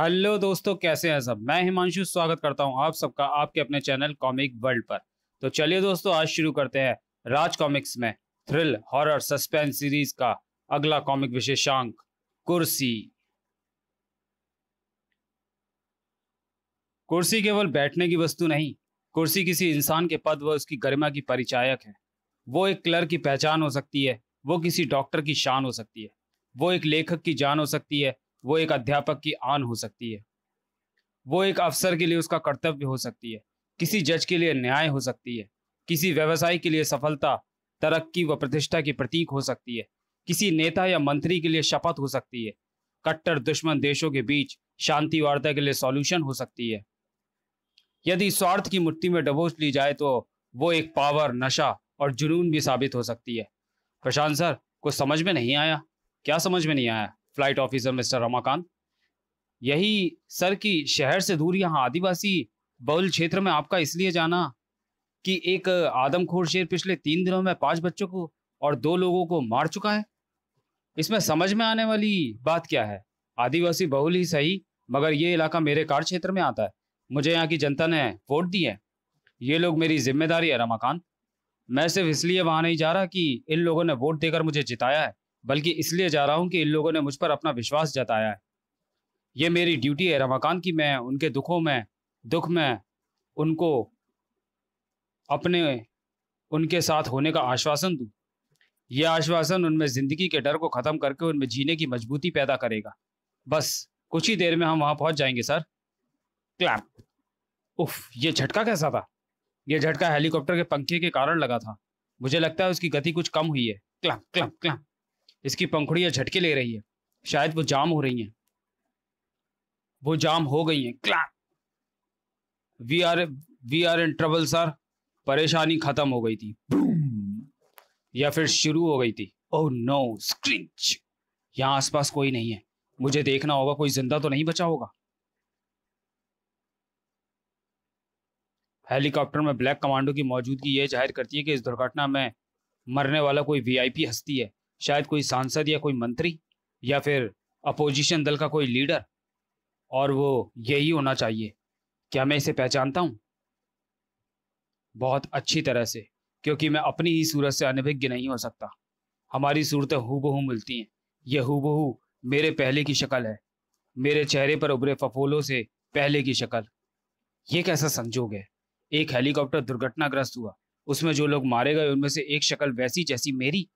hello दोस्तों कैसे हैं सब मैं हिमांशु स्वागत करता हूं आप सबका आपके अपने चैनल कॉमिक वर्ल्ड पर तो चलिए दोस्तों आज शुरू करते हैं राज कॉमिक्स में थ्रिल हॉरर सस्पेंस सीरीज का अगला कॉमिक विशेषांक कुर्सी कुर्सी केवल बैठने की वस्तु नहीं कुर्सी किसी इंसान के पद व उसकी गरिमा की परिचायक है वो एक क्लर्क की पहचान हो सकती है वो किसी डॉक्टर की शान हो सकती है वो एक लेखक की जान हो सकती है वो एक अध्यापक की आन हो सकती है वो एक अफसर के लिए उसका कर्तव्य हो सकती है किसी जज के लिए न्याय हो सकती है किसी व्यवसाय के लिए सफलता तरक्की व प्रतिष्ठा की प्रतीक हो सकती है किसी नेता या मंत्री के लिए शपथ हो सकती है कट्टर दुश्मन देशों के बीच शांति वार्ता के लिए सॉल्यूशन हो सकती है यदि स्वार्थ की मुट्ठी में डबोच ली जाए तो वो एक पावर नशा और जुनून भी साबित हो सकती है प्रशांत सर कुछ समझ में नहीं आया क्या समझ में नहीं आया फ्लाइट ऑफिसर मिस्टर रमाकांत यही सर की शहर से दूर यहाँ आदिवासी बहुल क्षेत्र में आपका इसलिए जाना कि एक आदमखोर शेर पिछले तीन दिनों में पांच बच्चों को और दो लोगों को मार चुका है इसमें समझ में आने वाली बात क्या है आदिवासी बहुल ही सही मगर ये इलाका मेरे कार क्षेत्र में आता है मुझे यहाँ की जनता ने वोट दी है ये लोग मेरी जिम्मेदारी है रमाकांत मैं सिर्फ इसलिए वहाँ नहीं जा रहा कि इन लोगों ने वोट देकर मुझे जिताया है बल्कि इसलिए जा रहा हूँ कि इन लोगों ने मुझ पर अपना विश्वास जताया है ये मेरी ड्यूटी है रमाकांत की मैं उनके दुखों में दुख में उनको अपने उनके साथ होने का आश्वासन दूँ यह आश्वासन उनमें ज़िंदगी के डर को ख़त्म करके उनमें जीने की मजबूती पैदा करेगा बस कुछ ही देर में हम वहाँ पहुँच जाएंगे सर क्लैप उफ ये झटका कैसा था यह झटका हेलीकॉप्टर के पंखे के कारण लगा था मुझे लगता है उसकी गति कुछ कम हुई है क्लैप क्लैप क्लैप इसकी पंखुड़ियाँ झटके ले रही है शायद वो जाम हो रही हैं वो जाम हो गई हैं क्लैक we are we are in trouble sir परेशानी खत्म हो गई थी या फिर शुरू हो गई थी ओ नो स्क्रिंच यहाँ आसपास कोई नहीं है मुझे देखना होगा कोई जिंदा तो नहीं बचा होगा हेलीकॉप्टर में ब्लैक कमांडो की मौजूदगी यह जाहिर करती है कि इस दुर्घटना में मरने वाला कोई वीआईपी हस्ती है शायद कोई सांसद या कोई मंत्री या फिर अपोजिशन दल का कोई लीडर और वो यही होना चाहिए क्या मैं इसे पहचानता हूँ बहुत अच्छी तरह से क्योंकि मैं अपनी ही सूरत से अनभिज्ञ नहीं हो सकता हमारी सूरतें हूबहू मिलती हैं यह हूबहू मेरे पहले की शक्ल है मेरे चेहरे पर उभरे फफोलों से पहले की शक्ल ये कैसा संजोग है एक हेलीकॉप्टर दुर्घटनाग्रस्त हुआ उसमें जो लोग मारे गए उनमें से एक शक्ल वैसी जैसी मेरी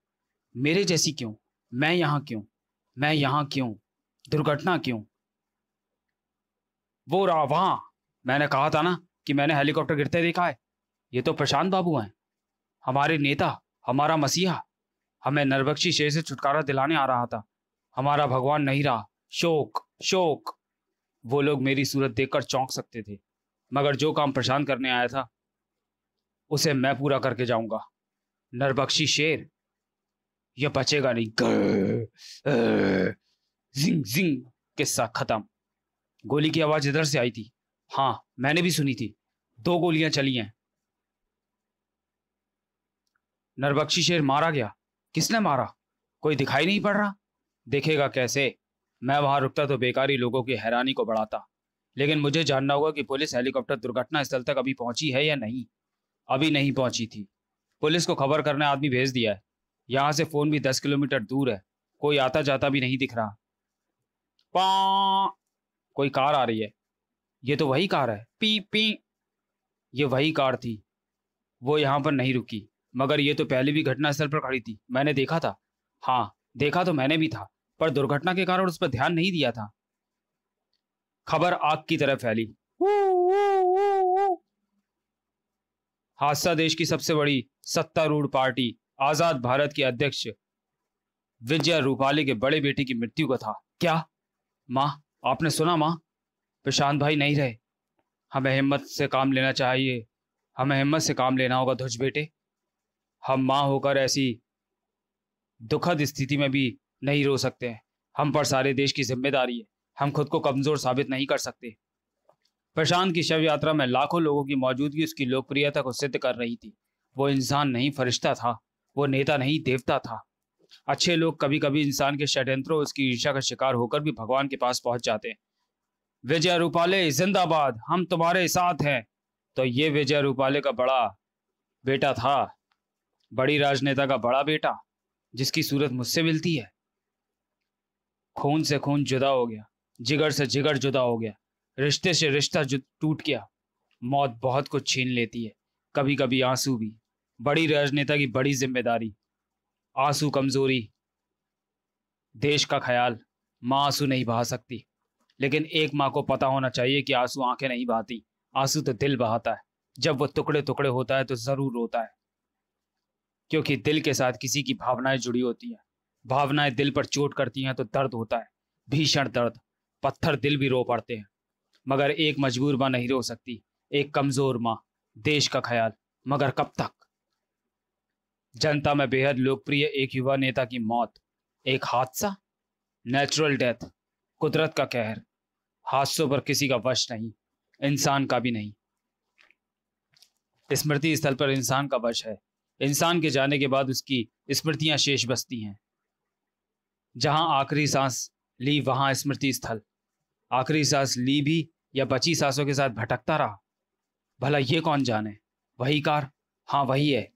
मेरे जैसी क्यों मैं यहाँ क्यों मैं यहाँ क्यों दुर्घटना क्यों वो रहा वहां मैंने कहा था ना कि मैंने हेलीकॉप्टर गिरते देखा है ये तो प्रशांत बाबू हैं हमारे नेता हमारा मसीहा हमें नरबक्षी शेर से छुटकारा दिलाने आ रहा था हमारा भगवान नहीं रहा शोक शोक वो लोग मेरी सूरत देखकर चौंक सकते थे मगर जो काम प्रशांत करने आया था उसे मैं पूरा करके जाऊंगा नरबक्षी शेर ये बचेगा नहीं जिंग जिंग किस्सा खत्म गोली की आवाज इधर से आई थी हाँ मैंने भी सुनी थी दो गोलियां चली हैं नरबक्षी शेर मारा गया किसने मारा कोई दिखाई नहीं पड़ रहा देखेगा कैसे मैं वहां रुकता तो बेकारी लोगों की हैरानी को बढ़ाता लेकिन मुझे जानना होगा कि पुलिस हेलीकॉप्टर दुर्घटना स्थल तक अभी पहुंची है या नहीं अभी नहीं पहुंची थी पुलिस को खबर करने आदमी भेज दिया है यहां से फोन भी दस किलोमीटर दूर है कोई आता जाता भी नहीं दिख रहा पा कोई कार आ रही है ये तो वही कार है पी पी ये वही कार थी वो यहां पर नहीं रुकी मगर ये तो पहले भी घटनास्थल पर खड़ी थी मैंने देखा था हाँ देखा तो मैंने भी था पर दुर्घटना के कारण उस पर ध्यान नहीं दिया था खबर आग की तरह फैली हादसा देश की सबसे बड़ी सत्तारूढ़ पार्टी आजाद भारत की अध्यक्ष विजया रूपाली के बड़े बेटे की मृत्यु का था क्या माँ आपने सुना माँ प्रशांत भाई नहीं रहे हमें हिम्मत से काम लेना चाहिए हमें हिम्मत से काम लेना होगा ध्वज बेटे हम माँ होकर ऐसी दुखद स्थिति में भी नहीं रो सकते हैं हम पर सारे देश की जिम्मेदारी है हम खुद को कमजोर साबित नहीं कर सकते प्रशांत की शव यात्रा में लाखों लोगों की मौजूदगी उसकी लोकप्रियता को सिद्ध कर रही थी वो इंसान नहीं फरिश्ता था वो नेता नहीं देवता था अच्छे लोग कभी कभी इंसान के षड्यंत्रों उसकी ईर्षा का शिकार होकर भी भगवान के पास पहुंच जाते हैं विजय रूपाले जिंदाबाद हम तुम्हारे साथ हैं तो ये विजय रूपाले का बड़ा बेटा था बड़ी राजनेता का बड़ा बेटा जिसकी सूरत मुझसे मिलती है खून से खून जुदा हो गया जिगर से जिगर जुदा हो गया रिश्ते से रिश्ता टूट गया मौत बहुत कुछ छीन लेती है कभी कभी आंसू भी बड़ी राजनेता की बड़ी जिम्मेदारी आंसू कमजोरी देश का ख्याल माँ आंसू नहीं बहा सकती लेकिन एक माँ को पता होना चाहिए कि आंसू आंखें नहीं बहाती आंसू तो दिल बहाता है जब वो टुकड़े टुकड़े होता है तो ज़रूर रोता है क्योंकि दिल के साथ किसी की भावनाएं जुड़ी होती हैं भावनाएं दिल पर चोट करती हैं तो दर्द होता है भीषण दर्द पत्थर दिल भी रो पड़ते हैं मगर एक मजबूर माँ नहीं रो सकती एक कमज़ोर माँ देश का ख्याल मगर कब तक जनता में बेहद लोकप्रिय एक युवा नेता की मौत एक हादसा नेचुरल डेथ कुदरत का कहर हादसों पर किसी का वश नहीं इंसान का भी नहीं स्मृति स्थल पर इंसान का वश है इंसान के जाने के बाद उसकी स्मृतियां शेष बसती हैं जहां आखिरी सांस ली वहां स्मृति स्थल आखिरी सांस ली भी या बची सांसों के साथ भटकता रहा भला ये कौन जाने वही कार हाँ वही है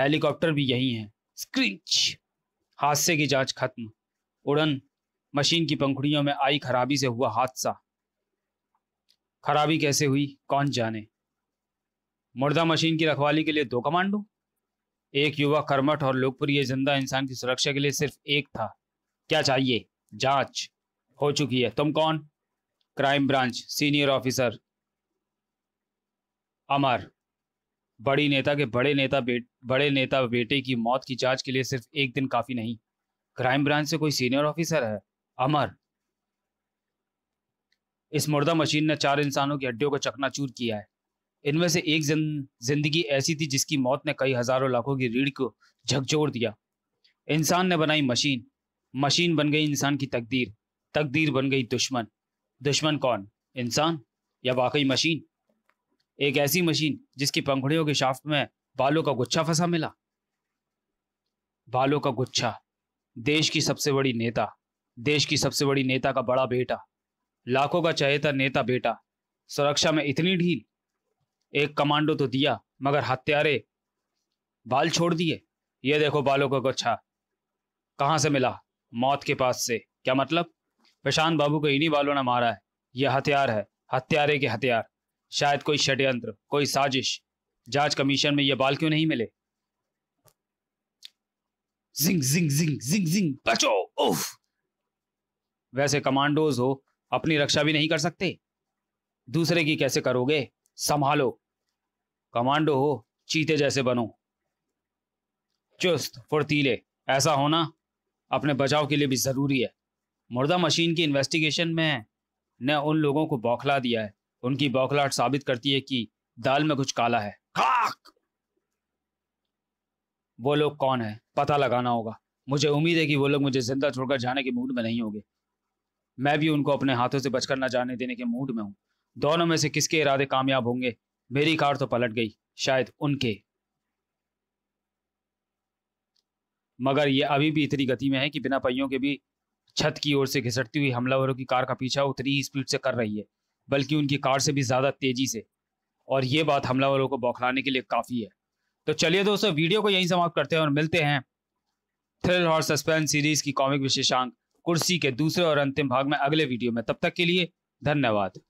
हेलीकॉप्टर भी यही है स्क्रीच हादसे की जांच खत्म उड़न मशीन की पंखुड़ियों में आई खराबी से हुआ हादसा खराबी कैसे हुई कौन जाने मुर्दा मशीन की रखवाली के लिए दो कमांडो एक युवा कर्मठ और लोकप्रिय जिंदा इंसान की सुरक्षा के लिए सिर्फ एक था क्या चाहिए जांच हो चुकी है तुम कौन crime branch senior officer Amar बड़ी नेता के बड़े नेता बड़े नेता बेटे की मौत की जांच के लिए सिर्फ एक दिन काफी नहीं क्राइम ब्रांच से कोई सीनियर ऑफिसर है अमर इस मुर्दा मशीन ने चार इंसानों की हड्डियों को चकनाचूर किया है इनमें से एक जिंदगी ऐसी थी जिसकी मौत ने कई हजारों लाखों की रीढ़ को झकझोर दिया इंसान ने बनाई मशीन मशीन बन गई इंसान की तकदीर तकदीर बन गई दुश्मन दुश्मन कौन इंसान या वाकई मशीन एक ऐसी मशीन जिसकी पंखुड़ियों के शाफ्ट में बालों का गुच्छा फंसा मिला बालों का गुच्छा देश की सबसे बड़ी नेता देश की सबसे बड़ी नेता का बड़ा बेटा लाखों का चहेता नेता बेटा सुरक्षा में इतनी ढील एक कमांडो तो दिया मगर हत्यारे बाल छोड़ दिए ये देखो बालों का गुच्छा कहाँ से मिला मौत के पास से क्या मतलब प्रशांत बाबू को इन्हीं बालों ने मारा है यह हथियार है हत्यारे के हथियार शायद कोई षड्यंत्र कोई साजिश जांच कमीशन में ये बाल क्यों नहीं मिले जिंग जिंग जिंग जिंग जिंग बचो उफ वैसे कमांडोज हो अपनी रक्षा भी नहीं कर सकते दूसरे की कैसे करोगे संभालो कमांडो हो चीते जैसे बनो चुस्त फुर्तीले ऐसा होना अपने बचाव के लिए भी ज़रूरी है मुर्दा मशीन की इन्वेस्टिगेशन में ने उन लोगों को बौखला दिया है उनकी बौखलाहट साबित करती है कि दाल में कुछ काला है खाक वो लोग कौन है पता लगाना होगा मुझे उम्मीद है कि वो लोग मुझे जिंदा छोड़कर जाने के मूड में नहीं होंगे मैं भी उनको अपने हाथों से बचकर न जाने देने के मूड में हूँ दोनों में से किसके इरादे कामयाब होंगे मेरी कार तो पलट गई शायद उनके मगर यह अभी भी इतनी गति में है कि बिना पहियों के भी छत की ओर से घिसटती हुई हमलावरों की कार का पीछा उतनी ही स्पीड से कर रही है बल्कि उनकी कार से भी ज़्यादा तेज़ी से और ये बात हमलावरों को बौखलाने के लिए काफ़ी है तो चलिए दोस्तों वीडियो को यहीं समाप्त करते हैं और मिलते हैं थ्रिल और सस्पेंस सीरीज की कॉमिक विशेषांक कुर्सी के दूसरे और अंतिम भाग में अगले वीडियो में तब तक के लिए धन्यवाद